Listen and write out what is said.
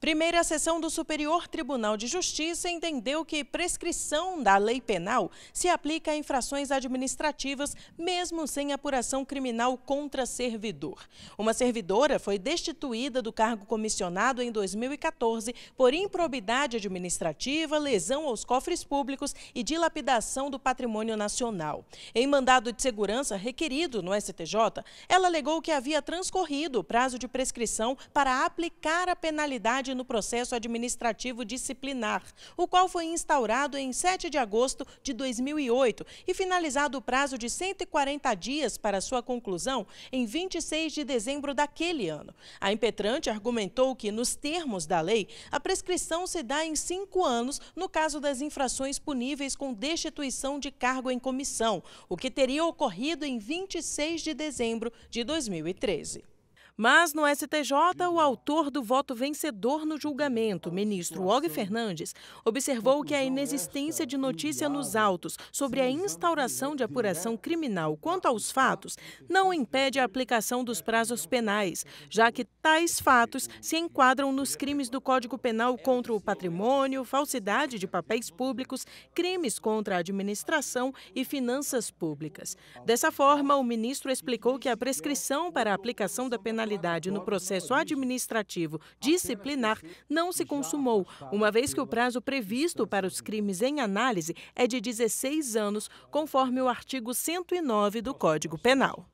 Primeira sessão do Superior Tribunal de Justiça entendeu que prescrição da lei penal se aplica a infrações administrativas, mesmo sem apuração criminal contra servidor. Uma servidora foi destituída do cargo comissionado em 2014 por improbidade administrativa, lesão aos cofres públicos e dilapidação do patrimônio nacional. Em mandado de segurança requerido no STJ, ela alegou que havia transcorrido o prazo de prescrição para aplicar a penalidade nulidade no processo administrativo disciplinar, o qual foi instaurado em 7 de agosto de 2008 e finalizado o prazo de 140 dias para sua conclusão em 26 de dezembro daquele ano. A impetrante argumentou que, nos termos da lei, a prescrição se dá em cinco anos no caso das infrações puníveis com destituição de cargo em comissão, o que teria ocorrido em 26 de dezembro de 2013. Mas no STJ, o autor do voto vencedor no julgamento, ministro Og Fernandes, observou que a inexistência de notícia nos autos sobre a instauração de apuração criminal quanto aos fatos não impede a aplicação dos prazos penais, já que tais fatos se enquadram nos crimes do Código Penal contra o patrimônio, falsidade de papéis públicos, crimes contra a administração e finanças públicas. Dessa forma, o ministro explicou que a prescrição para a aplicação da penalidade no processo administrativo disciplinar não se consumou, uma vez que o prazo previsto para os crimes em análise é de 16 anos, conforme o artigo 109 do Código Penal.